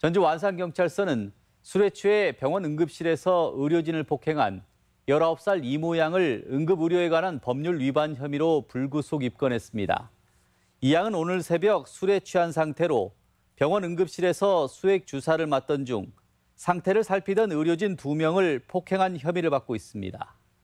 전주 완산경찰서는 술에 취해 병원 응급실에서 의료진을 폭행한 19살 이모 양을 응급의료에 관한 법률 위반 혐의로 불구속 입건했습니다. 이 양은 오늘 새벽 술에 취한 상태로 병원 응급실에서 수액 주사를 맞던 중 상태를 살피던 의료진 2명을 폭행한 혐의를 받고 있습니다.